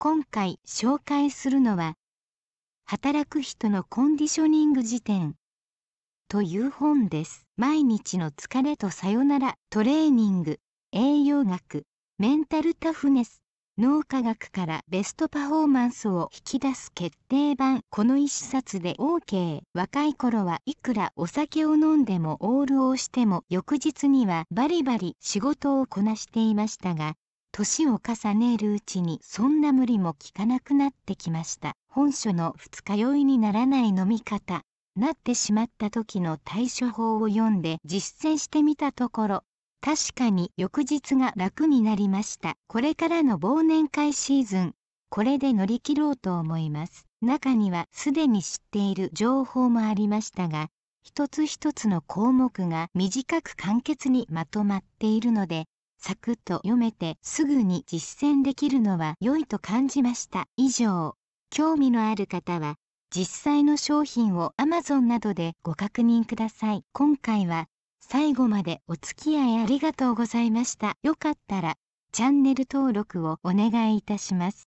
今回紹介するのは働く人のコンディショニング辞典という本です。毎日の疲れとさよなら、トレーニング、栄養学、メンタルタフネス、脳科学からベストパフォーマンスを引き出す決定版。この一冊で OK。若い頃はいくらお酒を飲んでもオールをしても翌日にはバリバリ仕事をこなしていましたが、年を重ねるうちにそんな無理も聞かなくなってきました本書の二日酔いにならない飲み方なってしまった時の対処法を読んで実践してみたところ確かに翌日が楽になりましたこれからの忘年会シーズンこれで乗り切ろうと思います中にはすでに知っている情報もありましたが一つ一つの項目が短く簡潔にまとまっているのでサクッと読めてすぐに実践できるのは良いと感じました以上興味のある方は実際の商品を Amazon などでご確認ください今回は最後までお付き合いありがとうございましたよかったらチャンネル登録をお願いいたします